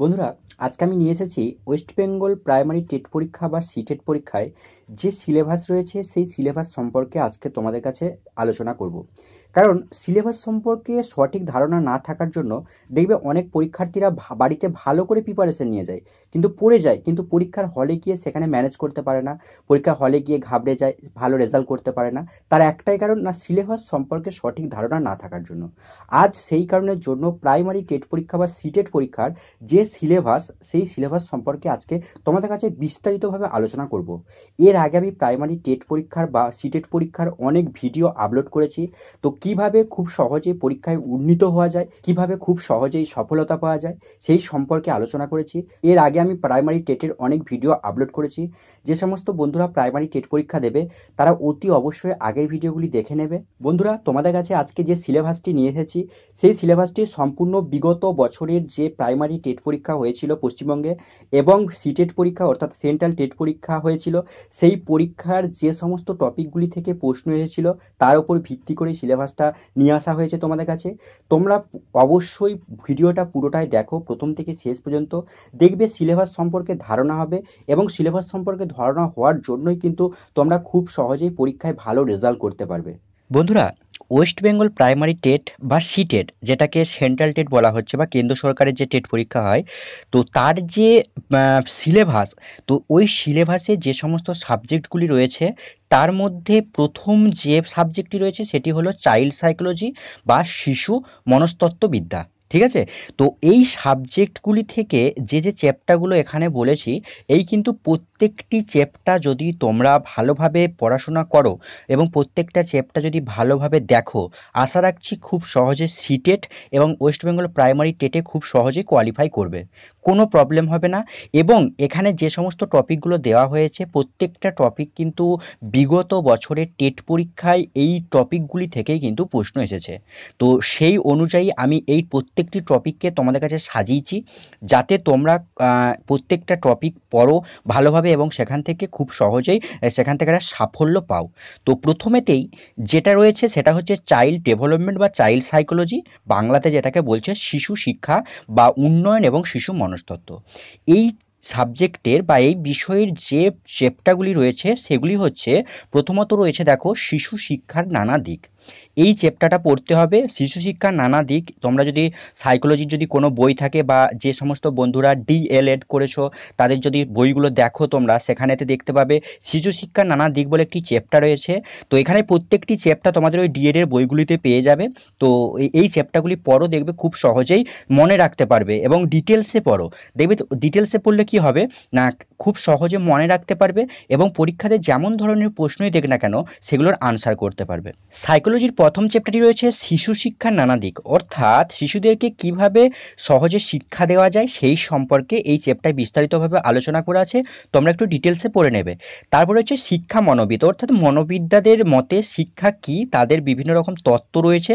বন্ধুরা আজকে আমি নিয়ে এসেছি ওয়েস্ট বেঙ্গল প্রাইমারি টেট পরীক্ষা বা সিটেট পরীক্ষায় যে সিলেবাস রয়েছে সেই সিলেবাস সম্পর্কে আজকে তোমাদের কাছে আলোচনা করব কারণ সিলেবাস সম্পর্কে সঠিক ধারণা না থাকার জন্য দেখবে অনেক পরীক্ষার্থীরা বাড়িতে ভালো করে প্রিপারেশন নিয়ে যায় কিন্তু পড়ে যায় কিন্তু পরীক্ষার হলে গিয়ে সেখানে ম্যানেজ করতে পারে না পরীক্ষা হলে গিয়ে ঘাবড়ে যায় ভালো রেজাল্ট করতে পারে না তার একটাই কারণ না সিলেবাস সম্পর্কে সঠিক ধারণা না থাকার জন্য আজ সেই কারণের জন্য প্রাইমারি টেট পরীক্ষা বা সিটেট পরীক্ষার যে সিলেবাস সেই সিলেবাস সম্পর্কে আজকে তোমাদের কাছে বিস্তারিতভাবে আলোচনা করব এর আগে আমি প্রাইমারি টেট পরীক্ষার বা সিটেট পরীক্ষার অনেক ভিডিও আপলোড করেছি তো কিভাবে খুব সহজেই পরীক্ষায় উন্নীত হওয়া যায় কিভাবে খুব সহজেই সফলতা পাওয়া যায় সেই সম্পর্কে আলোচনা করেছি এর আগে আমি প্রাইমারি টেটের অনেক ভিডিও আপলোড করেছি যে সমস্ত বন্ধুরা প্রাইমারি টেট পরীক্ষা দেবে তারা অতি অবশ্যই আগের ভিডিওগুলি দেখে নেবে বন্ধুরা তোমাদের কাছে আজকে যে সিলেবাসটি নিয়ে এসেছি সেই সিলেবাসটি সম্পূর্ণ বিগত বছরের যে প্রাইমারি টেট পরীক্ষা হয়েছিল পশ্চিমবঙ্গে এবং সিটেট পরীক্ষা অর্থাৎ সেন্ট্রাল টেট পরীক্ষা হয়েছিল সেই পরীক্ষার যে সমস্ত টপিকগুলি থেকে প্রশ্ন এসেছিল তার উপর ভিত্তি করে সিলেবাস কাজটা নিয়ে আসা হয়েছে তোমাদের কাছে তোমরা অবশ্যই ভিডিওটা পুরোটাই দেখো প্রথম থেকে শেষ পর্যন্ত দেখবে সিলেবাস সম্পর্কে ধারণা হবে এবং সিলেবাস সম্পর্কে ধারণা হওয়ার জন্যই কিন্তু তোমরা খুব সহজেই পরীক্ষায় ভালো রেজাল্ট করতে পারবে বন্ধুরা ওয়েস্ট বেঙ্গল প্রাইমারি টেট বা সিটেট যেটাকে সেন্ট্রাল টেট বলা হচ্ছে বা কেন্দ্র সরকারের যে টেট পরীক্ষা হয় তো তার যে সিলেবাস তো ওই সিলেবাসে যে সমস্ত সাবজেক্টগুলি রয়েছে তার মধ্যে প্রথম যে সাবজেক্টটি রয়েছে সেটি হলো চাইল্ড সাইকোলজি বা শিশু মনস্তত্ত্ববিদ্যা ঠিক আছে তো এই সাবজেক্টগুলি থেকে যে যে চ্যাপ্টারগুলো এখানে বলেছি এই কিন্তু প্রত্যেকটি চ্যাপ্টার যদি তোমরা ভালোভাবে পড়াশোনা করো এবং প্রত্যেকটা চ্যাপ্টার যদি ভালোভাবে দেখো আশা রাখছি খুব সহজে সিটেট এবং ওয়েস্ট বেঙ্গল প্রাইমারি টেটে খুব সহজে কোয়ালিফাই করবে কোনো প্রবলেম হবে না এবং এখানে যে সমস্ত টপিকগুলো দেওয়া হয়েছে প্রত্যেকটা টপিক কিন্তু বিগত বছরের টেট পরীক্ষায় এই টপিকগুলি থেকেই কিন্তু প্রশ্ন এসেছে তো সেই অনুযায়ী আমি এই প্রত্যেক প্রত্যেকটি টপিককে তোমাদের কাছে সাজিয়েছি যাতে তোমরা প্রত্যেকটা টপিক পড়ো ভালোভাবে এবং সেখান থেকে খুব সহজেই সেখান থেকে একটা সাফল্য পাও তো প্রথমেতেই যেটা রয়েছে সেটা হচ্ছে চাইল্ড ডেভেলপমেন্ট বা চাইল্ড সাইকোলজি বাংলাতে যেটাকে বলছে শিশু শিক্ষা বা উন্নয়ন এবং শিশু মনস্তত্ত্ব এই সাবজেক্টের বা এই বিষয়ের যে চেপটাগুলি রয়েছে সেগুলি হচ্ছে প্রথমত রয়েছে দেখো শিশু শিক্ষার নানা দিক এই চ্যাপ্টারটা পড়তে হবে শিশু শিক্ষার নানা দিক তোমরা যদি সাইকোলজির যদি কোনো বই থাকে বা যে সমস্ত বন্ধুরা ডিএলএড করেছো তাদের যদি বইগুলো দেখো তোমরা সেখানেতে দেখতে পাবে শিশু শিক্ষার নানা দিক বলে একটি চ্যাপ্টার রয়েছে তো এখানে প্রত্যেকটি চ্যাপ্টার তোমাদের ওই ডিএড এর বইগুলিতে পেয়ে যাবে তো এই চ্যাপ্টারগুলি পড়ো দেখবে খুব সহজেই মনে রাখতে পারবে এবং ডিটেলসে পড়ো দেখবে ডিটেলসে পড়লে কি হবে না খুব সহজে মনে রাখতে পারবে এবং পরীক্ষাতে যেমন ধরনের প্রশ্নই দেখ না কেন সেগুলোর আনসার করতে পারবে সাইকোলজি সাইকোলজির প্রথম চ্যাপ্টারটি রয়েছে শিশু শিক্ষার নানা দিক অর্থাৎ শিশুদেরকে কিভাবে সহজে শিক্ষা দেওয়া যায় সেই সম্পর্কে এই চ্যাপ্টায় বিস্তারিতভাবে আলোচনা করা আছে তোমরা একটু ডিটেলসে পড়ে নেবে তারপরে হচ্ছে শিক্ষা মনোবিদ অর্থাৎ মনোবিদ্যাদের মতে শিক্ষা কি তাদের বিভিন্ন রকম তত্ত্ব রয়েছে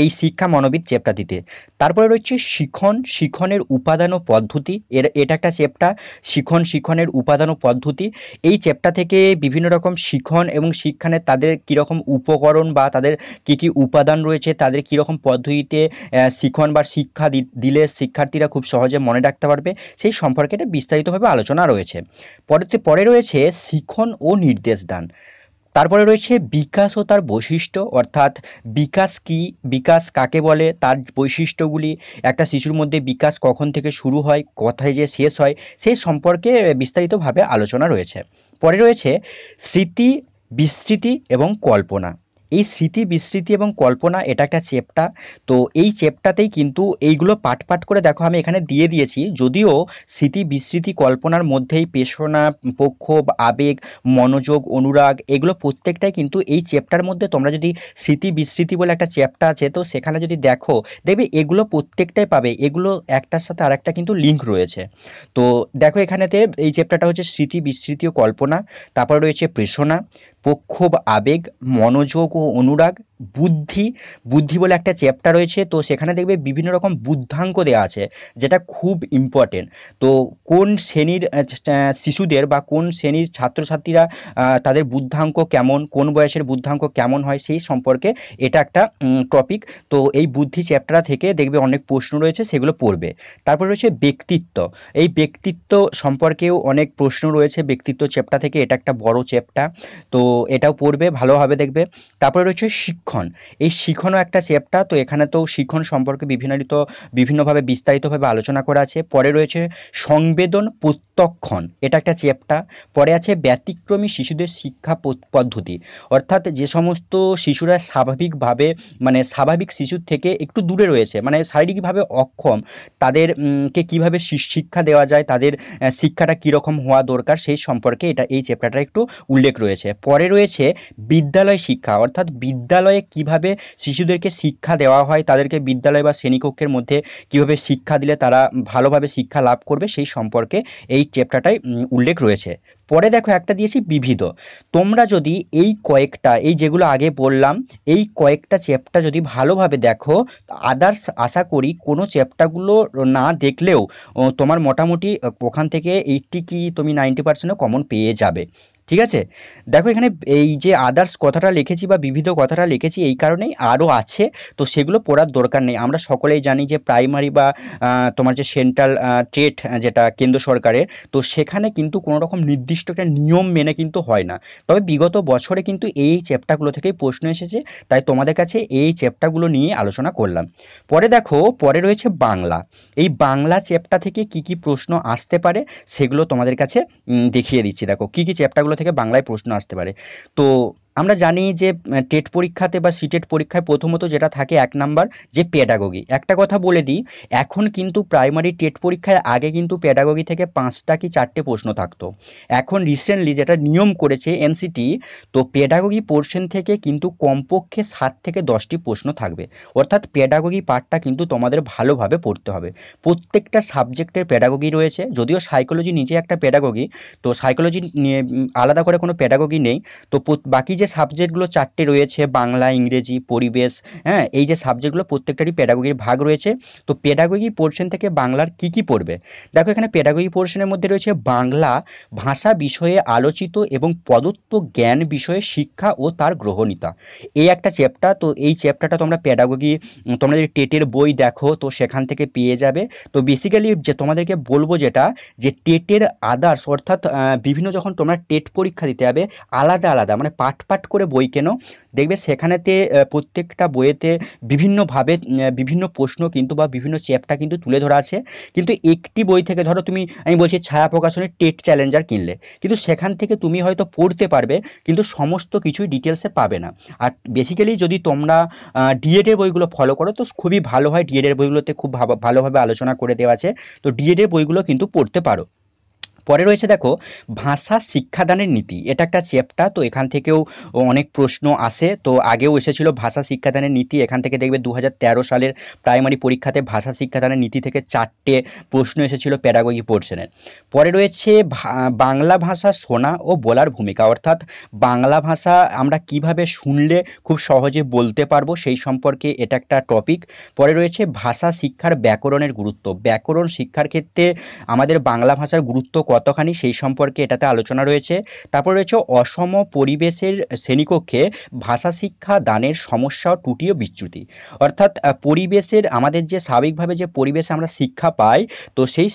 এই শিক্ষা মনোবিদ চ্যাপ্টারটিতে তারপরে রয়েছে শিখন শিখনের উপাদান ও পদ্ধতি এর এটা একটা চ্যাপ্টার শিখন শিখনের উপাদান ও পদ্ধতি এই চ্যাপ্টার থেকে বিভিন্ন রকম শিখন এবং শিক্ষণের তাদের কীরকম উপকরণ বা তাদের কি কি উপাদান রয়েছে তাদের কীরকম পদ্ধতিতে শিখন বা শিক্ষা দিলে শিক্ষার্থীরা খুব সহজে মনে রাখতে পারবে সেই সম্পর্কে এটা বিস্তারিতভাবে আলোচনা রয়েছে পরেতে পরে রয়েছে শিখন ও নির্দেশ দান তারপরে রয়েছে বিকাশ ও তার বৈশিষ্ট্য অর্থাৎ বিকাশ কি বিকাশ কাকে বলে তার বৈশিষ্ট্যগুলি একটা শিশুর মধ্যে বিকাশ কখন থেকে শুরু হয় কোথায় যে শেষ হয় সেই সম্পর্কে বিস্তারিতভাবে আলোচনা রয়েছে পরে রয়েছে স্মৃতি বিস্মৃতি এবং কল্পনা এই স্মৃতি বিস্মৃতি এবং কল্পনা এটা একটা চেপটা তো এই চেপটাতেই কিন্তু এইগুলো পাট পাট করে দেখো আমি এখানে দিয়ে দিয়েছি যদিও স্মৃতি বিস্মৃতি কল্পনার মধ্যেই পেশনা প্রক্ষোভ আবেগ মনোযোগ অনুরাগ এগুলো প্রত্যেকটাই কিন্তু এই চেপ্টার মধ্যে তোমরা যদি স্মৃতি বিস্মৃতি বলে একটা চেপ্টা আছে তো সেখানে যদি দেখো দেখবে এগুলো প্রত্যেকটাই পাবে এগুলো একটার সাথে আরেকটা কিন্তু লিঙ্ক রয়েছে তো দেখো এখানেতে এই চ্যাপ্টারটা হচ্ছে স্মৃতি বিস্মৃতি ও কল্পনা তারপর রয়েছে পেশনা প্রক্ষোভ আবেগ মনোযোগ ও অনুরাগ বুদ্ধি বুদ্ধি বলে একটা চ্যাপ্টার রয়েছে তো সেখানে দেখবে বিভিন্ন রকম বুদ্ধাঙ্ক দেওয়া আছে যেটা খুব ইম্পর্টেন্ট তো কোন শ্রেণীর শিশুদের বা কোন শ্রেণীর ছাত্রছাত্রীরা তাদের বুদ্ধাঙ্ক কেমন কোন বয়সের বুদ্ধাঙ্ক কেমন হয় সেই সম্পর্কে এটা একটা টপিক তো এই বুদ্ধি চ্যাপ্টার থেকে দেখবে অনেক প্রশ্ন রয়েছে সেগুলো পড়বে তারপর রয়েছে ব্যক্তিত্ব এই ব্যক্তিত্ব সম্পর্কেও অনেক প্রশ্ন রয়েছে ব্যক্তিত্ব চ্যাপ্টার থেকে এটা একটা বড় চ্যাপ্টার তো এটাও পড়বে ভালোভাবে দেখবে তারপরে রয়েছে শিক্ষণ এই শিক্ষণও একটা চ্যাপ্টার তো এখানে তো শিক্ষণ সম্পর্কে বিভিন্ন বিভিন্নভাবে বিস্তারিতভাবে আলোচনা করা আছে পরে রয়েছে সংবেদন প্রত্যক্ষণ এটা একটা চ্যাপ্টা পরে আছে ব্যতিক্রমী শিশুদের শিক্ষা পদ্ধতি অর্থাৎ যে সমস্ত শিশুরা স্বাভাবিকভাবে মানে স্বাভাবিক শিশুর থেকে একটু দূরে রয়েছে মানে শারীরিকভাবে অক্ষম তাদেরকে কিভাবে শিক্ষা দেওয়া যায় তাদের শিক্ষাটা কীরকম হওয়া দরকার সেই সম্পর্কে এটা এই চ্যাপ্টারটা একটু উল্লেখ রয়েছে পরে রয়েছে বিদ্যালয় শিক্ষা অর্থাৎ বিদ্যালয়ে কিভাবে শিশুদেরকে শিক্ষা দেওয়া হয় তাদেরকে বিদ্যালয় বা শ্রেণীকক্ষের মধ্যে কিভাবে শিক্ষা দিলে তারা ভালোভাবে শিক্ষা লাভ করবে সেই সম্পর্কে এই চ্যাপ্টারটায় উল্লেখ রয়েছে পরে দেখো একটা দিয়েছি বিবিধ তোমরা যদি এই কয়েকটা এই যেগুলো আগে বললাম এই কয়েকটা চ্যাপ্টার যদি ভালোভাবে দেখো আদার্স আশা করি কোনো চ্যাপ্টারগুলো না দেখলেও তোমার মোটামুটি ওখান থেকে এইটটি কি তুমি নাইনটি পার্সেন্টও কমন পেয়ে যাবে ঠিক আছে দেখো এখানে এই যে আদার্স কথাটা লিখেছি বা বিবিধ কথাটা লিখেছি এই কারণেই আরও আছে তো সেগুলো পড়ার দরকার নেই আমরা সকলেই জানি যে প্রাইমারি বা তোমার যে সেন্ট্রাল ট্রেট যেটা কেন্দ্র সরকারের তো সেখানে কিন্তু কোনো রকম নির্দিষ্ট একটা নিয়ম মেনে কিন্তু হয় না তবে বিগত বছরে কিন্তু এই চ্যাপ্টারগুলো থেকেই প্রশ্ন এসেছে তাই তোমাদের কাছে এই চ্যাপ্টারগুলো নিয়ে আলোচনা করলাম পরে দেখো পরে রয়েছে বাংলা এই বাংলা চ্যাপ্টার থেকে কি কি প্রশ্ন আসতে পারে সেগুলো তোমাদের কাছে দেখিয়ে দিচ্ছি দেখো কি কি চ্যাপ্টারগুলো থেকে বাংলায় প্রশ্ন আসতে পারে তো আমরা জানি যে টেট পরীক্ষাতে বা সিটেট পরীক্ষায় প্রথমত যেটা থাকে এক নাম্বার যে পেডাগোগি একটা কথা বলে দিই এখন কিন্তু প্রাইমারি টেট পরীক্ষায় আগে কিন্তু পেডাগোগি থেকে পাঁচটা কি চারটে প্রশ্ন থাকতো এখন রিসেন্টলি যেটা নিয়ম করেছে এনসিটি তো পেডাগোগি পোর্শন থেকে কিন্তু কমপক্ষে সাত থেকে দশটি প্রশ্ন থাকবে অর্থাৎ পেডাগোগি পার্টটা কিন্তু তোমাদের ভালোভাবে পড়তে হবে প্রত্যেকটা সাবজেক্টের পেডাগোগি রয়েছে যদিও সাইকোলজি নিজে একটা পেডাগোগি তো সাইকোলজি নিয়ে আলাদা করে কোনো পেডাগোগি নেই তো বাকি যে সাবজেক্টগুলো চারটে রয়েছে বাংলা ইংরেজি পরিবেশ হ্যাঁ এই যে সাবজেক্টগুলো প্রত্যেকটারই প্যাডাগোগির ভাগ রয়েছে তো প্যাডাগোগি পোর্শন থেকে বাংলার কি কি পড়বে দেখো এখানে প্যাডাগোগি পোর্শনের মধ্যে রয়েছে বাংলা ভাষা বিষয়ে আলোচিত এবং প্রদত্ত জ্ঞান বিষয়ে শিক্ষা ও তার গ্রহণীতা এই একটা চ্যাপ্টার তো এই চ্যাপ্টারটা তোমরা প্যাডাগোগি তোমরা যদি টেটের বই দেখো তো সেখান থেকে পেয়ে যাবে তো বেসিক্যালি যে তোমাদেরকে বলবো যেটা যে টেটের আদার্স অর্থাৎ বিভিন্ন যখন তোমরা টেট পরীক্ষা দিতে যাবে আলাদা আলাদা মানে পাঠ পাঠ করে বই কেনো দেখবে সেখানেতে প্রত্যেকটা বইয়েতে বিভিন্নভাবে বিভিন্ন প্রশ্ন কিন্তু বা বিভিন্ন চ্যাপটা কিন্তু তুলে ধরা আছে কিন্তু একটি বই থেকে ধরো তুমি আমি বলছি ছায়া প্রকাশনের টেট চ্যালেঞ্জার কিনলে কিন্তু সেখান থেকে তুমি হয়তো পড়তে পারবে কিন্তু সমস্ত কিছুই ডিটেলসে পাবে না আর বেসিক্যালি যদি তোমরা ডিএডের বইগুলো ফলো করো তো খুবই ভালো হয় ডিএডের বইগুলোতে খুব ভালোভাবে আলোচনা করে দেওয়া আছে তো ডিএডের বইগুলো কিন্তু পড়তে পারো পরে রয়েছে দেখো ভাষা শিক্ষাদানের নীতি এটা একটা চ্যাপ্টার তো এখান থেকেও অনেক প্রশ্ন আসে তো আগেও এসেছিল ভাষা শিক্ষাদানের নীতি এখান থেকে দেখবে দু সালের প্রাইমারি পরীক্ষাতে ভাষা শিক্ষাদানের নীতি থেকে চারটে প্রশ্ন এসেছিল প্যাডাগোগি পোর্শনের পরে রয়েছে বাংলা ভাষা শোনা ও বলার ভূমিকা অর্থাৎ বাংলা ভাষা আমরা কিভাবে শুনলে খুব সহজে বলতে পারবো সেই সম্পর্কে এটা একটা টপিক পরে রয়েছে ভাষা শিক্ষার ব্যাকরণের গুরুত্ব ব্যাকরণ শিক্ষার ক্ষেত্রে আমাদের বাংলা ভাষার গুরুত্ব কতখানি সেই সম্পর্কে এটাতে আলোচনা রয়েছে তারপর রয়েছে অসম পরিবেশের শ্রেণীকক্ষে ভাষা শিক্ষা দানের সমস্যা টুটি ও বিচ্যুতি অর্থাৎ পরিবেশের আমাদের যে স্বাভাবিকভাবে যে পরিবেশে আমরা শিক্ষা পাই তো সেই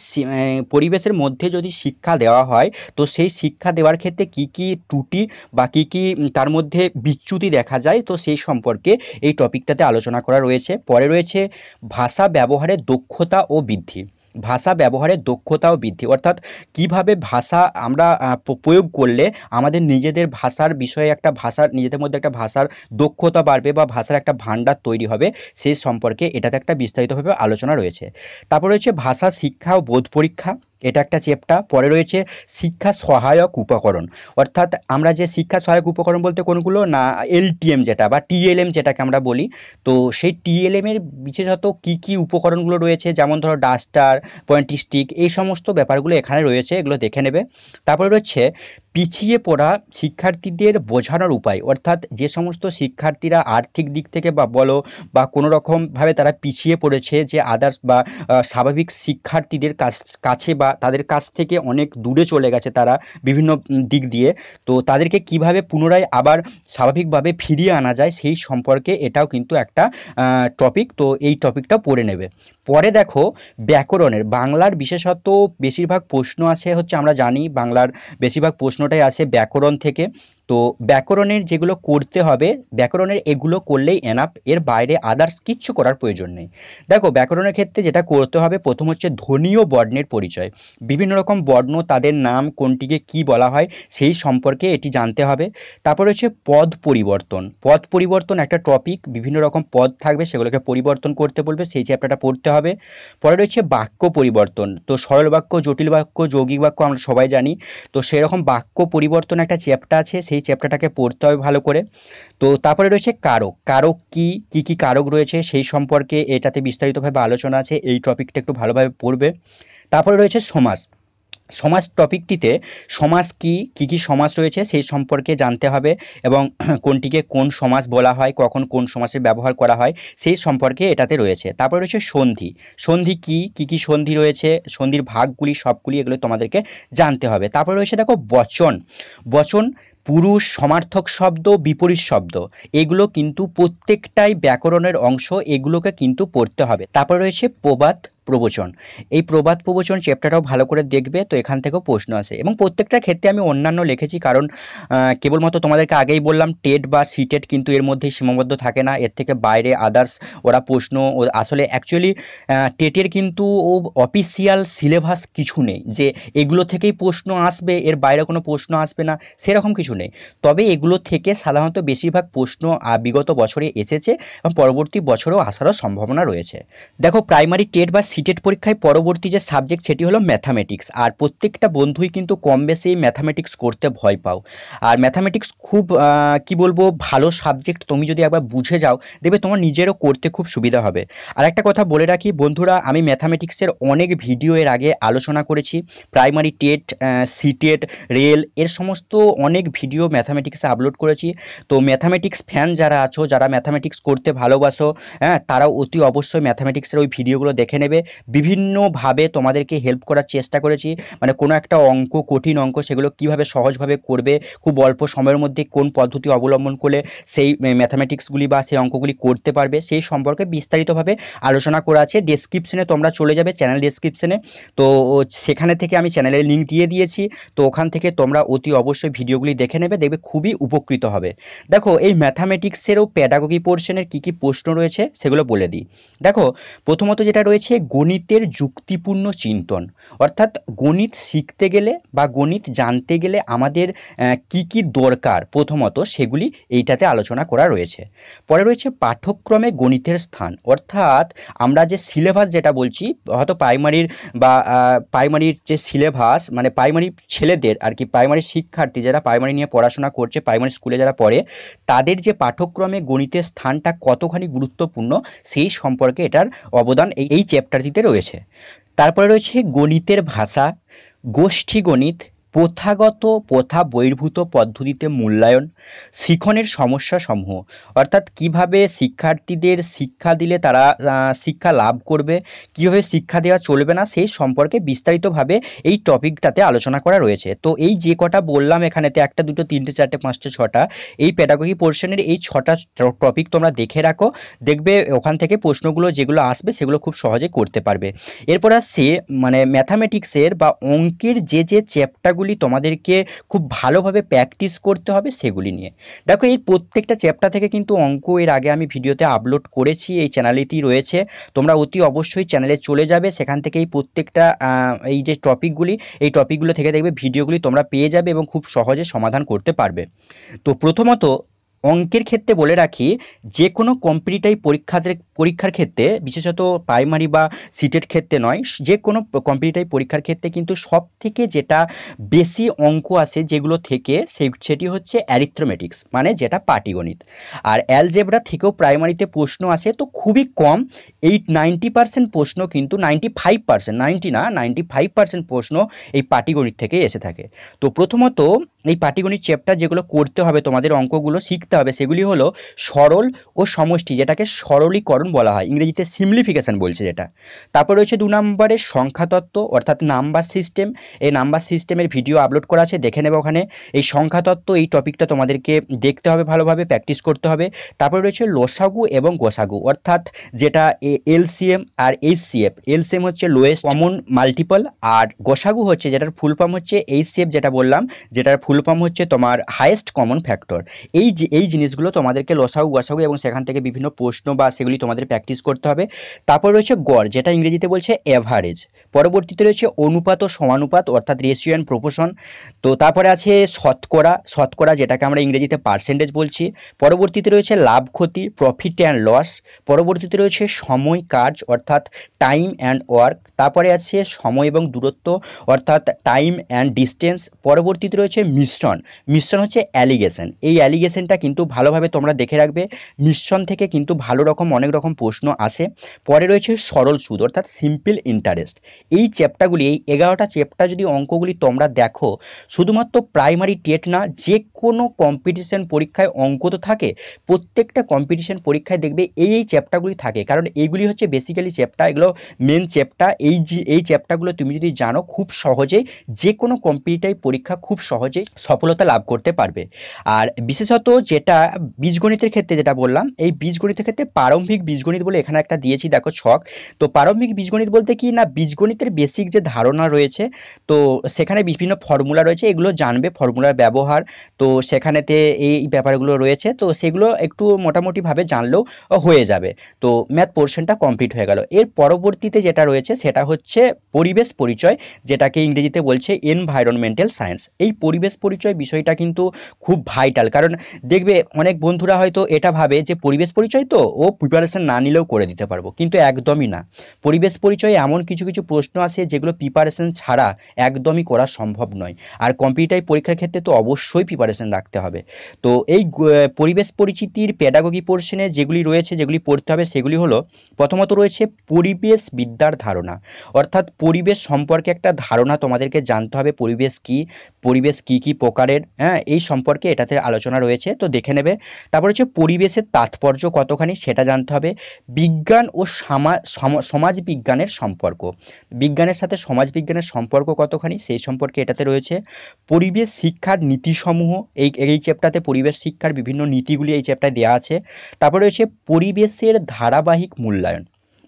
পরিবেশের মধ্যে যদি শিক্ষা দেওয়া হয় তো সেই শিক্ষা দেওয়ার ক্ষেত্রে কি কি ত্রুটি বা কী কী তার মধ্যে বিচ্যুতি দেখা যায় তো সেই সম্পর্কে এই টপিকটাতে আলোচনা করা রয়েছে পরে রয়েছে ভাষা ব্যবহারে দক্ষতা ও বৃদ্ধি ভাষা ব্যবহারের দক্ষতাও বৃদ্ধি অর্থাৎ কিভাবে ভাষা আমরা প্রয়োগ করলে আমাদের নিজেদের ভাষার বিষয়ে একটা ভাষার নিজেদের মধ্যে একটা ভাষার দক্ষতা বাড়বে বা ভাষার একটা ভাণ্ডার তৈরি হবে সেই সম্পর্কে এটাতে একটা বিস্তারিতভাবে আলোচনা রয়েছে তারপর রয়েছে ভাষা শিক্ষা ও বোধ পরীক্ষা এটা একটা চেপটা পরে রয়েছে শিক্ষা সহায়ক উপকরণ অর্থাৎ আমরা যে শিক্ষা সহায়ক উপকরণ বলতে কোনগুলো না এলটিএম যেটা বা টিএলএম যেটাকে আমরা বলি তো সেই টিএলএমের বিশেষত কি কি উপকরণগুলো রয়েছে যেমন ধরো ডাস্টার পয়েন্টিস্টিক এই সমস্ত ব্যাপারগুলো এখানে রয়েছে এগুলো দেখে নেবে তারপরে রয়েছে পিছিয়ে পড়া শিক্ষার্থীদের বোঝানোর উপায় অর্থাৎ যে সমস্ত শিক্ষার্থীরা আর্থিক দিক থেকে বা বলো বা কোনো রকমভাবে তারা পিছিয়ে পড়েছে যে আদার্স বা স্বাভাবিক শিক্ষার্থীদের কাছ কাছে বা তাদের কাছ থেকে অনেক দূরে চলে গেছে তারা বিভিন্ন দিক দিয়ে তো তাদেরকে কিভাবে পুনরায় আবার স্বাভাবিকভাবে ফিরিয়ে আনা যায় সেই সম্পর্কে এটাও কিন্তু একটা টপিক তো এই টপিকটা পড়ে নেবে পরে দেখো ব্যাকরণের বাংলার বিশেষত বেশিরভাগ প্রশ্ন আছে হচ্ছে আমরা জানি বাংলার বেশিরভাগ প্রশ্ন প্রশ্নটাই আসে ব্যাকরণ থেকে তো ব্যাকরণের যেগুলো করতে হবে ব্যাকরণের এগুলো করলেই এনাফ এর বাইরে আদার্স কিচ্ছু করার প্রয়োজন নেই দেখো ব্যাকরণের ক্ষেত্রে যেটা করতে হবে প্রথম হচ্ছে ধনীয় ও বর্ণের পরিচয় বিভিন্ন রকম বর্ণ তাদের নাম কোনটিকে কি বলা হয় সেই সম্পর্কে এটি জানতে হবে তারপরে হচ্ছে পদ পরিবর্তন পদ পরিবর্তন একটা টপিক বিভিন্ন রকম পদ থাকবে সেগুলোকে পরিবর্তন করতে বলবে সেই চ্যাপ্টারটা পড়তে হবে পরে রয়েছে বাক্য পরিবর্তন তো সরল বাক্য জটিল বাক্য যৌগিক বাক্য আমরা সবাই জানি তো সেরকম বাক্য পরিবর্তন একটা চ্যাপ্টার আছে সেই চ্যাপ্টারটাকে পড়তে হবে ভালো করে তো তারপরে রয়েছে কারক কারক কি কি কি কারক রয়েছে সেই সম্পর্কে এটাতে বিস্তারিতভাবে আলোচনা আছে এই টপিকটা একটু ভালোভাবে পড়বে তারপরে রয়েছে সমাজ সমাজ টপিকটিতে সমাজ কি কি কি সমাজ রয়েছে সেই সম্পর্কে জানতে হবে এবং কোনটিকে কোন সমাজ বলা হয় কখন কোন সমাজের ব্যবহার করা হয় সেই সম্পর্কে এটাতে রয়েছে তারপরে রয়েছে সন্ধি সন্ধি কি কি কি সন্ধি রয়েছে সন্ধির ভাগগুলি সবগুলি এগুলো তোমাদেরকে জানতে হবে তারপরে রয়েছে দেখো বচন বচন পুরুষ সমার্থক শব্দ বিপরীত শব্দ এগুলো কিন্তু প্রত্যেকটাই ব্যাকরণের অংশ এগুলোকে কিন্তু পড়তে হবে তারপর রয়েছে প্রবাদ প্রবচন এই প্রবাদ প্রবচন চ্যাপ্টারটাও ভালো করে দেখবে তো এখান থেকেও প্রশ্ন আসে এবং প্রত্যেকটা ক্ষেত্রে আমি অন্যান্য লিখেছি কারণ কেবলমাত্র তোমাদেরকে আগেই বললাম টেট বা সিটেট কিন্তু এর মধ্যে সীমাবদ্ধ থাকে না এর থেকে বাইরে আদার্স ওরা প্রশ্ন আসলে অ্যাকচুয়ালি টেটের কিন্তু ও অফিসিয়াল সিলেবাস কিছু নেই যে এগুলো থেকেই প্রশ্ন আসবে এর বাইরে কোনো প্রশ্ন আসবে না সেরকম কিছু নেই তবে এগুলো থেকে সাধারণত বেশিরভাগ প্রশ্ন বিগত বছরে এসেছে এবং পরবর্তী বছরেও আসারও সম্ভাবনা রয়েছে দেখো প্রাইমারি টেট বা সিটেট পরীক্ষায় পরবর্তী যে সাবজেক্ট সেটি হলো ম্যাথামেটিক্স আর প্রত্যেকটা বন্ধুই কিন্তু কম বেশি ম্যাথামেটিক্স করতে ভয় পাও আর ম্যাথামেটিক্স খুব কি বলবো ভালো সাবজেক্ট তুমি যদি একবার বুঝে যাও দেবে তোমার নিজেরও করতে খুব সুবিধা হবে আর একটা কথা বলে রাখি বন্ধুরা আমি ম্যাথামেটিক্সের অনেক ভিডিও এর আগে আলোচনা করেছি প্রাইমারি টেট সিটেট রেল এর সমস্ত অনেক ভিডিও ম্যাথামেটিক্সে আপলোড করেছি তো ম্যাথামেটিক্স ফ্যান যারা আছো যারা ম্যাথামেটিক্স করতে ভালোবাসো হ্যাঁ তারাও অতি অবশ্যই ম্যাথামেটিক্সের ওই ভিডিওগুলো দেখে নেবে বিভিন্নভাবে তোমাদেরকে হেল্প করার চেষ্টা করেছি মানে কোনো একটা অঙ্ক কঠিন অঙ্ক সেগুলো কিভাবে সহজভাবে করবে খুব অল্প সময়ের মধ্যে কোন পদ্ধতি অবলম্বন করলে সেই ম্যাথামেটিক্সগুলি বা সেই অঙ্কগুলি করতে পারবে সেই সম্পর্কে বিস্তারিতভাবে আলোচনা করা আছে ডেসক্রিপশনে তোমরা চলে যাবে চ্যানেল ডেসক্রিপশনে তো সেখানে থেকে আমি চ্যানেলের লিঙ্ক দিয়ে দিয়েছি তো ওখান থেকে তোমরা অতি অবশ্যই ভিডিওগুলি দেখে নেবে দেখবে খুবই উপকৃত হবে দেখো এই ম্যাথামেটিক্সেরও প্যাডাগোগি পোর্শনের কী কী প্রশ্ন রয়েছে সেগুলো বলে দিই দেখো প্রথমত যেটা রয়েছে গণিতের যুক্তিপূর্ণ চিন্তন অর্থাৎ গণিত শিখতে গেলে বা গণিত জানতে গেলে আমাদের কি কি দরকার প্রথমত সেগুলি এইটাতে আলোচনা করা রয়েছে পরে রয়েছে পাঠ্যক্রমে গণিতের স্থান অর্থাৎ আমরা যে সিলেবাস যেটা বলছি হয়তো প্রাইমারির বা প্রাইমারির যে সিলেবাস মানে প্রাইমারি ছেলেদের আর কি প্রাইমারি শিক্ষার্থী যারা প্রাইমারি নিয়ে পড়াশোনা করছে প্রাইমারি স্কুলে যারা পড়ে তাদের যে পাঠ্যক্রমে গণিতের স্থানটা কতখানি গুরুত্বপূর্ণ সেই সম্পর্কে এটার অবদান এই চ্যাপ্টার শিক্ষার্থীদের রয়েছে তারপরে রয়েছে গণিতের ভাষা গোষ্ঠী গণিত প্রথাগত প্রথা বহির্ভূত পদ্ধতিতে মূল্যায়ন শিখনের সমস্যাসমূহ অর্থাৎ কীভাবে শিক্ষার্থীদের শিক্ষা দিলে তারা শিক্ষা লাভ করবে কীভাবে শিক্ষা দেওয়া চলবে না সেই সম্পর্কে বিস্তারিতভাবে এই টপিকটাতে আলোচনা করা রয়েছে তো এই যে কটা বললাম এখানেতে একটা দুটো তিনটে চারটে পাঁচটা ছটা এই প্যাডাগজি পোর্শনের এই ছটা টপিক তোমরা দেখে রাখো দেখবে ওখান থেকে প্রশ্নগুলো যেগুলো আসবে সেগুলো খুব সহজে করতে পারবে এরপর আসছে মানে ম্যাথামেটিক্সের বা অঙ্কের যে যে চ্যাপ্টারগুলো যেগুলি তোমাদেরকে খুব ভালোভাবে প্র্যাকটিস করতে হবে সেগুলি নিয়ে দেখো এই প্রত্যেকটা চ্যাপ্টার থেকে কিন্তু অঙ্ক এর আগে আমি ভিডিওতে আপলোড করেছি এই চ্যানেলেতেই রয়েছে তোমরা অতি অবশ্যই চ্যানেলে চলে যাবে সেখান থেকে এই প্রত্যেকটা এই যে টপিকগুলি এই টপিকগুলো থেকে দেখবে ভিডিওগুলি তোমরা পেয়ে যাবে এবং খুব সহজে সমাধান করতে পারবে তো প্রথমত অঙ্কের ক্ষেত্রে বলে রাখি যে কোনো কম্পিটিটাইভ পরীক্ষাদের পরীক্ষার ক্ষেত্রে বিশেষত প্রাইমারি বা সিটের ক্ষেত্রে নয় যে কোনো কম্পিটিটাইভ পরীক্ষার ক্ষেত্রে কিন্তু সব থেকে যেটা বেশি অঙ্ক আসে যেগুলো থেকে সে সেটি হচ্ছে অ্যারিথ্রোমেটিক্স মানে যেটা পাটিগণিত আর অ্যালজেব্রা থেকেও প্রাইমারিতে প্রশ্ন আসে তো খুবই কম এই নাইনটি পার্সেন্ট প্রশ্ন কিন্তু নাইনটি ফাইভ পার্সেন্ট নাইনটি না নাইনটি ফাইভ পার্সেন্ট প্রশ্ন এই পাটিগণিত থেকে এসে থাকে তো প্রথমত এই পাটিগণিত চ্যাপ্টার যেগুলো করতে হবে তোমাদের অঙ্কগুলো শিখতে হবে সেগুলি হলো সরল ও সমষ্টি যেটাকে সরলীকরণ বলা হয় ইংরেজিতে সিমলিফিকেশান বলছে যেটা তারপর রয়েছে দু নম্বরের সংখ্যাতত্ত্ব অর্থাৎ নাম্বার সিস্টেম এই নাম্বার সিস্টেমের ভিডিও আপলোড করা আছে দেখে নেবে ওখানে এই সংখ্যাতত্ত্ব এই টপিকটা তোমাদেরকে দেখতে হবে ভালোভাবে প্র্যাকটিস করতে হবে তারপর রয়েছে লোসাগু এবং গোসাগু অর্থাৎ যেটা এলসিএম আর এইচসিএফ এলসিএম হচ্ছে লোয়েস্ট কমন মাল্টিপল আর গোসাগু হচ্ছে যেটার ফুল ফর্ম হচ্ছে এইচসিএফ যেটা বললাম যেটার ফুল ফর্ম হচ্ছে তোমার হায়েস্ট কমন ফ্যাক্টর এই যে এই জিনিসগুলো তোমাদেরকে লসাউ গসাউ এবং সেখান থেকে বিভিন্ন প্রশ্ন বা সেগুলি তোমাদের প্র্যাকটিস করতে হবে তারপর রয়েছে গড় যেটা ইংরেজিতে বলছে অ্যাভারেজ পরবর্তীতে রয়েছে অনুপাত ও সমানুপাত অর্থাৎ রেশিও অ্যান্ড প্রপোশন তো তারপরে আছে শতকরা শতকরা যেটাকে আমরা ইংরেজিতে পার্সেন্টেজ বলছি পরবর্তীতে রয়েছে লাভ ক্ষতি প্রফিট অ্যান্ড লস পরবর্তীতে রয়েছে সময় কাজ অর্থাৎ টাইম অ্যান্ড ওয়ার্ক তারপরে আছে সময় এবং দূরত্ব অর্থাৎ টাইম অ্যান্ড ডিস্টেন্স পরবর্তীতে রয়েছে মিশ্রণ মিশ্রণ হচ্ছে অ্যালিগেশন এই অ্যালিগেশনটা কিন্তু ভালোভাবে তোমরা দেখে রাখবে মিশ্রণ থেকে কিন্তু ভালো রকম অনেক রকম প্রশ্ন আসে পরে রয়েছে সরল সুদ অর্থাৎ সিম্পল ইন্টারেস্ট এই চ্যাপ্টারগুলি এই এগারোটা চ্যাপ্টার যদি অঙ্কগুলি তোমরা দেখো শুধুমাত্র প্রাইমারি টেট না যে কোনো কম্পিটিশান পরীক্ষায় অঙ্ক তো থাকে প্রত্যেকটা কম্পিটিশান পরীক্ষায় দেখবে এই এই চ্যাপ্টারগুলি থাকে কারণ এইগুলি হচ্ছে বেসিক্যালি চ্যাপ্টার এগুলো মেন চ্যাপ্টার এই যে এই চ্যাপ্টারগুলো তুমি যদি জানো খুব সহজে যে কোনো কম্পিটিটাই পরীক্ষা খুব সহজেই সফলতা লাভ করতে পারবে আর বিশেষত যেটা বীজগণিতের ক্ষেত্রে যেটা বললাম এই বীজগণিতের ক্ষেত্রে প্রারম্ভিক বীজগণিত বলে এখানে একটা দিয়েছি দেখো ছক তো প্রারম্ভিক বীজগণিত বলতে কি না বীজগণিতের বেসিক যে ধারণা রয়েছে তো সেখানে বিভিন্ন ফর্মুলা রয়েছে এগুলো জানবে ফর্মুলার ব্যবহার তো সেখানেতে এই ব্যাপারগুলো রয়েছে তো সেগুলো একটু মোটামুটিভাবে জানলেও হয়ে যাবে তো ম্যাথ পোর্শনটা কমপ্লিট হয়ে গেল এর পরবর্তীতে যেটা রয়েছে সেটা হচ্ছে পরিবেশ পরিচয় যেটাকে ইংরেজিতে বলছে এনভায়রনমেন্টাল সায়েন্স এই পরিবেশ পরিচয় বিষয়টা কিন্তু খুব ভাইটাল কারণ দেখবে অনেক বন্ধুরা হয়তো এটা ভাবে যে পরিবেশ পরিচয় তো ও প্রিপারেশান না নিলেও করে দিতে পারবো কিন্তু একদমই না পরিবেশ পরিচয়ে এমন কিছু কিছু প্রশ্ন আসে যেগুলো প্রিপারেশান ছাড়া একদমই করা সম্ভব নয় আর কম্পিউটার পরীক্ষার ক্ষেত্রে তো অবশ্যই প্রিপারেশান রাখতে হবে তো এই পরিবেশ পরিচিতির প্যাডাগোগি পোর্শনে যেগুলি রয়েছে যেগুলি পড়তে হবে সেগুলি হলো প্রথমত রয়েছে পরিবেশ বিদ্যার ধারণা অর্থাৎ পরিবেশ সম্পর্কে একটা ধারণা তোমাদেরকে জানতে হবে পরিবেশ কি পরিবেশ কি কি প্রকারের হ্যাঁ এই সম্পর্কে এটাতে আলোচনা রয়েছে তো দেখে নেবে তারপর হচ্ছে পরিবেশের তাৎপর্য কতখানি সেটা জানতে হবে বিজ্ঞান ও সমাজ বিজ্ঞানের সম্পর্ক বিজ্ঞানের সাথে সমাজ বিজ্ঞানের সম্পর্ক কতখানি সেই সম্পর্কে এটাতে রয়েছে পরিবেশ শিক্ষার নীতিসমূহ এই এই চ্যাপ্টারতে পরিবেশ শিক্ষার বিভিন্ন নীতিগুলি এই চ্যাপ্টারে দেওয়া আছে তারপরে রয়েছে পরিবেশের ধারাবাহিক মূল্যায়ন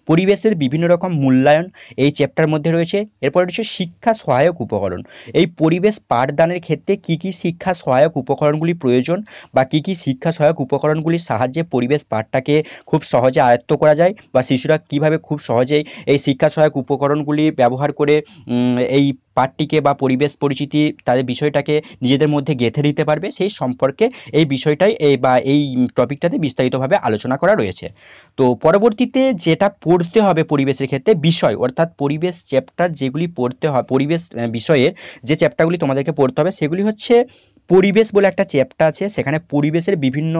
পরিবেশের বিভিন্ন রকম মূল্যায়ন এই চ্যাপ্টার মধ্যে রয়েছে এরপরে রয়েছে শিক্ষা সহায়ক উপকরণ এই পরিবেশ পাঠদানের ক্ষেত্রে কি কি শিক্ষা সহায়ক উপকরণগুলি প্রয়োজন বা কি কি শিক্ষা সহায়ক উপকরণগুলির সাহায্যে পরিবেশ পাঠটাকে খুব সহজে আয়ত্ত করা যায় বা শিশুরা কিভাবে খুব সহজেই এই শিক্ষা সহায়ক উপকরণগুলি ব্যবহার করে এই পার্টিকে বা পরিবেশ পরিচিতি তাদের বিষয়টাকে নিজেদের মধ্যে গেঁথে নিতে পারবে সেই সম্পর্কে এই বিষয়টাই এই বা এই টপিকটাতে বিস্তারিতভাবে আলোচনা করা রয়েছে তো পরবর্তীতে যেটা পড়তে হবে পরিবেশের ক্ষেত্রে বিষয় অর্থাৎ পরিবেশ চ্যাপ্টার যেগুলি পড়তে হয় পরিবেশ বিষয়ের যে চ্যাপ্টারগুলি তোমাদেরকে পড়তে হবে সেগুলি হচ্ছে পরিবেশ বলে একটা চ্যাপ্টার আছে সেখানে পরিবেশের বিভিন্ন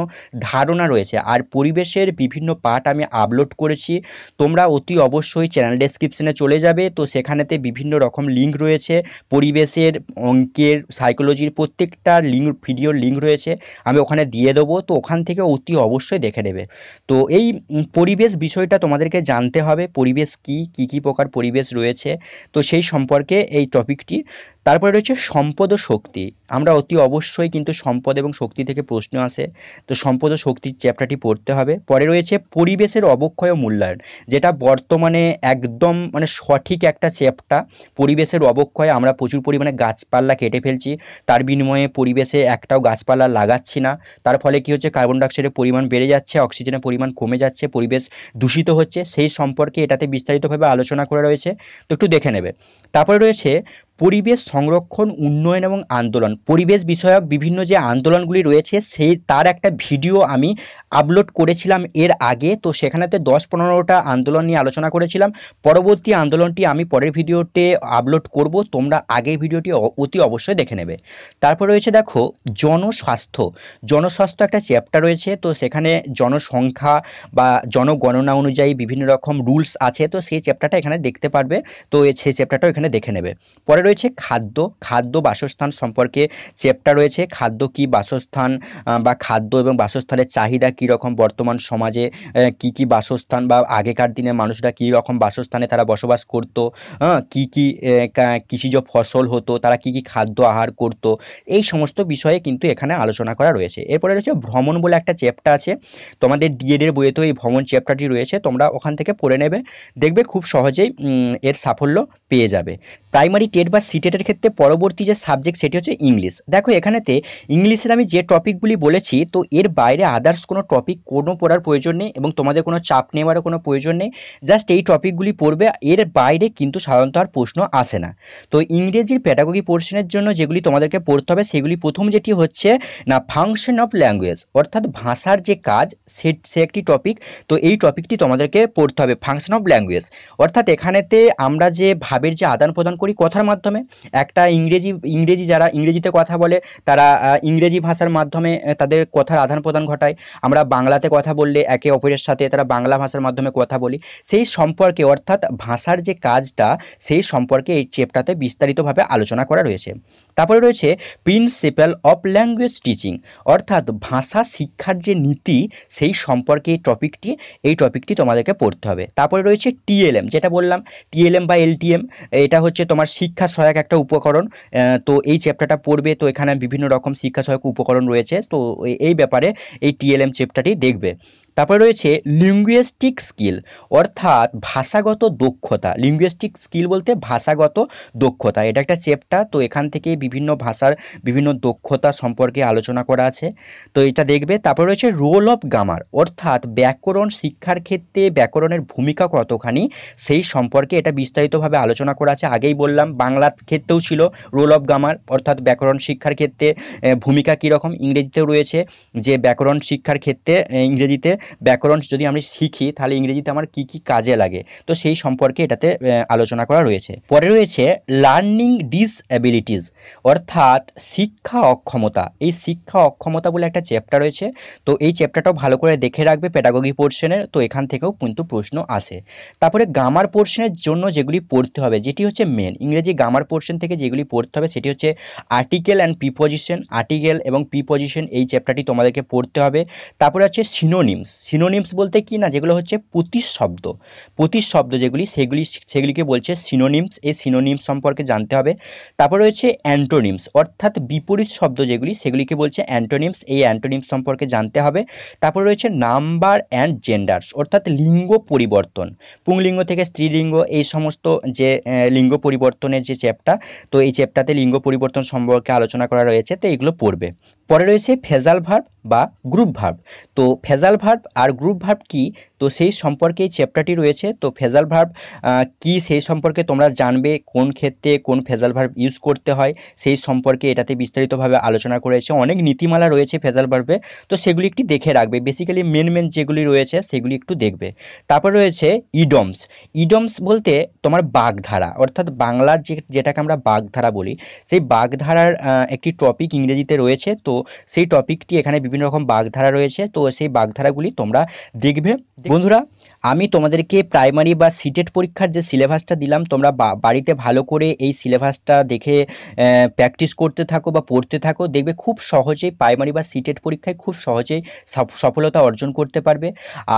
ধারণা রয়েছে আর পরিবেশের বিভিন্ন পার্ট আমি আপলোড করেছি তোমরা অতি অবশ্যই চ্যানেল ডেসক্রিপশনে চলে যাবে তো সেখানেতে বিভিন্ন রকম লিঙ্ক রয়েছে পরিবেশের অঙ্কের সাইকোলজির প্রত্যেকটা লিঙ্ক ভিডিওর লিঙ্ক রয়েছে আমি ওখানে দিয়ে দেবো তো ওখান থেকে অতি অবশ্যই দেখে নেবে তো এই পরিবেশ বিষয়টা তোমাদেরকে জানতে হবে পরিবেশ কি কি কি প্রকার পরিবেশ রয়েছে তো সেই সম্পর্কে এই টপিকটি তারপরে রয়েছে সম্পদ ও শক্তি আমরা অতি অবশ্যই অবশ্যই কিন্তু সম্পদ এবং শক্তি থেকে প্রশ্ন আসে তো সম্পদ ও শক্তির চ্যাপ্টারটি পড়তে হবে পরে রয়েছে পরিবেশের অবক্ষয় ও মূল্যায়ন যেটা বর্তমানে একদম মানে সঠিক একটা চ্যাপ্টার পরিবেশের অবক্ষয় আমরা প্রচুর পরিমাণে গাছপালা কেটে ফেলছি তার বিনিময়ে পরিবেশে একটাও গাছপালা লাগাচ্ছি না তার ফলে কি হচ্ছে কার্বন ডাইঅক্সাইডের পরিমাণ বেড়ে যাচ্ছে অক্সিজেনের পরিমাণ কমে যাচ্ছে পরিবেশ দূষিত হচ্ছে সেই সম্পর্কে এটাতে বিস্তারিতভাবে আলোচনা করা রয়েছে তো একটু দেখে নেবে তারপরে রয়েছে পরিবেশ সংরক্ষণ উন্নয়ন এবং আন্দোলন পরিবেশ বিষয়ক বিভিন্ন যে আন্দোলনগুলি রয়েছে সেই তার একটা ভিডিও আমি আপলোড করেছিলাম এর আগে তো সেখানেতে দশ পনেরোটা আন্দোলন নিয়ে আলোচনা করেছিলাম পরবর্তী আন্দোলনটি আমি পরের ভিডিওতে আপলোড করব তোমরা আগের ভিডিওটি অতি অবশ্যই দেখে নেবে তারপর রয়েছে দেখো জনস্বাস্থ্য জনস্বাস্থ্য একটা চ্যাপ্টার রয়েছে তো সেখানে জনসংখ্যা বা জনগণনা অনুযায়ী বিভিন্ন রকম রুলস আছে তো সেই চ্যাপ্টারটা এখানে দেখতে পারবে তো সেই চ্যাপ্টারটাও এখানে দেখে নেবে পরে রয়েছে খাদ্য খাদ্য বাসস্থান সম্পর্কে চ্যাপ্টার রয়েছে খাদ্য কি বাসস্থান বা খাদ্য এবং বাসস্থানের চাহিদা কীরকম বর্তমান সমাজে কি কি বাসস্থান বা আগেকার দিনে মানুষরা কী রকম বাসস্থানে তারা বসবাস করতো কি কি কৃষিজ ফসল হতো তারা কি কি খাদ্য আহার করত এই সমস্ত বিষয়ে কিন্তু এখানে আলোচনা করা রয়েছে এরপরে রয়েছে ভ্রমণ বলে একটা চ্যাপ্টার আছে তোমাদের ডিএডের বইয়েতেও এই ভ্রমণ চ্যাপ্টারটি রয়েছে তোমরা ওখান থেকে পড়ে নেবে দেখবে খুব সহজেই এর সাফল্য পেয়ে যাবে প্রাইমারি টেট বা সিটেটের ক্ষেত্রে পরবর্তী যে সাবজেক্ট সেটি হচ্ছে ইংলিশ দেখো এখানেতে ইংলিশের আমি যে টপিকগুলি বলেছি তো এর বাইরে আদার্স কোনো টপিক কোনো পড়ার প্রয়োজন নেই এবং তোমাদের কোনো চাপ নেওয়ারও কোনো প্রয়োজন নেই জাস্ট এই টপিকগুলি পড়বে এর বাইরে কিন্তু সাধারণত আর প্রশ্ন আসে না তো ইংরেজির প্যাটাগোগি পোর্শনের জন্য যেগুলি তোমাদেরকে পড়তে হবে সেগুলি প্রথম যেটি হচ্ছে না ফাংশন অফ ল্যাঙ্গুয়েজ অর্থাৎ ভাষার যে কাজ সে সে একটি টপিক তো এই টপিকটি তোমাদেরকে পড়তে হবে ফাংশন অফ ল্যাঙ্গুয়েজ অর্থাৎ এখানেতে আমরা যে ভাবের যে আদান প্রদান করি কথার মাধ্যমে মাধ্যমে একটা ইংরেজি ইংরেজি যারা ইংরেজিতে কথা বলে তারা ইংরেজি ভাষার মাধ্যমে তাদের কথার আদান প্রদান ঘটায় আমরা বাংলাতে কথা বললে একে অপরের সাথে তারা বাংলা ভাষার মাধ্যমে কথা বলি সেই সম্পর্কে অর্থাৎ ভাষার যে কাজটা সেই সম্পর্কে এই চেপটাতে বিস্তারিতভাবে আলোচনা করা রয়েছে তারপরে রয়েছে প্রিন্সিপাল অফ ল্যাঙ্গুয়েজ টিচিং অর্থাৎ ভাষা শিক্ষার যে নীতি সেই সম্পর্কে এই টপিকটি এই টপিকটি তোমাদেরকে পড়তে হবে তারপরে রয়েছে টিএলএম যেটা বললাম টিএলএম বা এলটিএম এটা হচ্ছে তোমার শিক্ষা সহায়ক একটা উপকরণ তো এই চ্যাপ্টারটা পড়বে তো এখানে বিভিন্ন রকম শিক্ষা সহায়ক উপকরণ রয়েছে তো এই ব্যাপারে এই টিএলএম চ্যাপ্টারটি দেখবে তারপরে রয়েছে লিঙ্গুয়েস্টিক স্কিল অর্থাৎ ভাষাগত দক্ষতা লিঙ্গুয়েস্টিক স্কিল বলতে ভাষাগত দক্ষতা এটা একটা চেপ্টার তো এখান থেকে বিভিন্ন ভাষার বিভিন্ন দক্ষতা সম্পর্কে আলোচনা করা আছে তো এটা দেখবে তারপর রয়েছে রোল অফ গামার অর্থাৎ ব্যাকরণ শিক্ষার ক্ষেত্রে ব্যাকরণের ভূমিকা কতখানি সেই সম্পর্কে এটা বিস্তারিতভাবে আলোচনা করা আছে আগেই বললাম বাংলার ক্ষেত্রেও ছিল রোল অফ গামার অর্থাৎ ব্যাকরণ শিক্ষার ক্ষেত্রে ভূমিকা কীরকম ইংরেজিতেও রয়েছে যে ব্যাকরণ শিক্ষার ক্ষেত্রে ইংরেজিতে ব্যাকরণ যদি আমি শিখি তাহলে ইংরেজিতে আমার কি কি কাজে লাগে তো সেই সম্পর্কে এটাতে আলোচনা করা রয়েছে পরে রয়েছে লার্নিং ডিসঅ্যাবিলিটিস অর্থাৎ শিক্ষা অক্ষমতা এই শিক্ষা অক্ষমতা বলে একটা চ্যাপ্টার রয়েছে তো এই চ্যাপ্টারটাও ভালো করে দেখে রাখবে প্যাডাগগি পোর্শনের তো এখান থেকেও কিন্তু প্রশ্ন আসে তারপরে গামার পোর্শনের জন্য যেগুলি পড়তে হবে যেটি হচ্ছে মেন ইংরেজি গামার পোর্শন থেকে যেগুলি পড়তে হবে সেটি হচ্ছে আর্টিকেল অ্যান্ড প্রিপোজিশন আর্টিকেল এবং প্রিপোজিশন এই চ্যাপ্টারটি তোমাদেরকে পড়তে হবে তারপরে হচ্ছে সিনোনিমস সিনোনিমস বলতে কি না যেগুলো হচ্ছে প্রতিশব্দ প্রতিশব্দ যেগুলি সেগুলি সেগুলিকে বলছে সিনোনিমস এই সিনোনিমস সম্পর্কে জানতে হবে তারপর রয়েছে অ্যান্টোনিমস অর্থাৎ বিপরীত শব্দ যেগুলি সেগুলিকে বলছে অ্যান্টোনিমস এই অ্যান্টোনিমস সম্পর্কে জানতে হবে তারপর রয়েছে নাম্বার অ্যান্ড জেন্ডার্স অর্থাৎ লিঙ্গ পরিবর্তন পুংলিঙ্গ থেকে স্ত্রীলিঙ্গ এই সমস্ত যে লিঙ্গ পরিবর্তনের যে চ্যাপটা তো এই চ্যাপটাতে লিঙ্গ পরিবর্তন সম্পর্কে আলোচনা করা রয়েছে তো এগুলো পড়বে পরে রয়েছে ফেজাল ভার্ব বা গ্রুপ ভার্ব তো ফেজাল ভার্ব আর গ্রুপ ভার্ব কি তো সেই সম্পর্কে এই চ্যাপ্টারটি রয়েছে তো ফেজাল ভার্ব কি সেই সম্পর্কে তোমরা জানবে কোন ক্ষেত্রে কোন ফেজাল ভার্ব ইউজ করতে হয় সেই সম্পর্কে এটাতে বিস্তারিতভাবে আলোচনা করেছে অনেক নীতিমালা রয়েছে ফেজাল ভার্বে তো সেগুলি একটি দেখে রাখবে বেসিক্যালি মেন মেন যেগুলি রয়েছে সেগুলি একটু দেখবে তারপর রয়েছে ইডমস ইডমস বলতে তোমার বাগধারা অর্থাৎ বাংলার যে যেটাকে আমরা বাগধারা বলি সেই বাগধারার একটি টপিক ইংরেজিতে রয়েছে তো সেই টপিকটি এখানে বিভিন্ন রকম বাগধারা রয়েছে তো সেই বাগধারাগুলি তোমরা দেখবে বন্ধুরা আমি তোমাদেরকে প্রাইমারি বা সিটেট পরীক্ষার যে সিলেবাসটা দিলাম তোমরা বাড়িতে ভালো করে এই সিলেবাসটা দেখে প্র্যাকটিস করতে থাকো বা পড়তে থাকো দেখবে খুব সহজেই প্রাইমারি বা সিটেট পরীক্ষায় খুব সহজেই সফলতা অর্জন করতে পারবে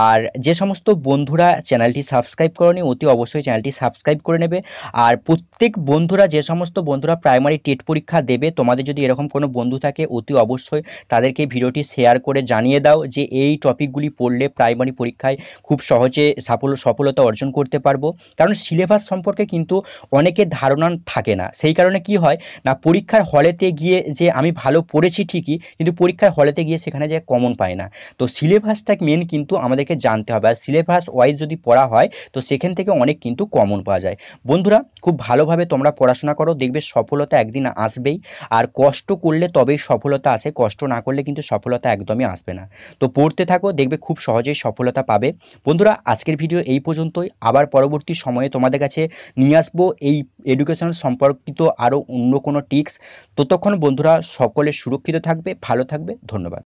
আর যে সমস্ত বন্ধুরা চ্যানেলটি সাবস্ক্রাইব করনি অতি অবশ্যই চ্যানেলটি সাবস্ক্রাইব করে নেবে আর প্রত্যেক বন্ধুরা যে সমস্ত বন্ধুরা প্রাইমারি টেট পরীক্ষা দেবে তোমাদের যদি এরকম কোনো বন্ধু থাকে অতি অবশ্যই তাদেরকে ভিডিওটি শেয়ার করে জানিয়ে দাও যে এই টপিকগুলি পড়লে প্রাইমারি পরীক্ষায় খুব সহজে হচ্ছে সাফল্য সফলতা অর্জন করতে পারবো কারণ সিলেবাস সম্পর্কে কিন্তু অনেকের ধারণা থাকে না সেই কারণে কি হয় না পরীক্ষার হলেতে গিয়ে যে আমি ভালো পড়েছি ঠিকই কিন্তু পরীক্ষার হলেতে গিয়ে সেখানে যে কমন পায় না তো সিলেবাসটা মেন কিন্তু আমাদেরকে জানতে হবে আর সিলেবাস ওয়াইজ যদি পড়া হয় তো সেখান থেকে অনেক কিন্তু কমন পাওয়া যায় বন্ধুরা খুব ভালোভাবে তোমরা পড়াশোনা করো দেখবে সফলতা একদিন আসবেই আর কষ্ট করলে তবেই সফলতা আসে কষ্ট না করলে কিন্তু সফলতা একদমই আসবে না তো পড়তে থাকো দেখবে খুব সহজেই সফলতা পাবে বন্ধুরা আজকের ভিডিও এই পর্যন্তই আবার পরবর্তী সময়ে তোমাদের কাছে নিয়ে আসবো এই এডুকেশন সম্পর্কিত আরও অন্য কোনো টিপস ততক্ষণ বন্ধুরা সকলে সুরক্ষিত থাকবে ভালো থাকবে ধন্যবাদ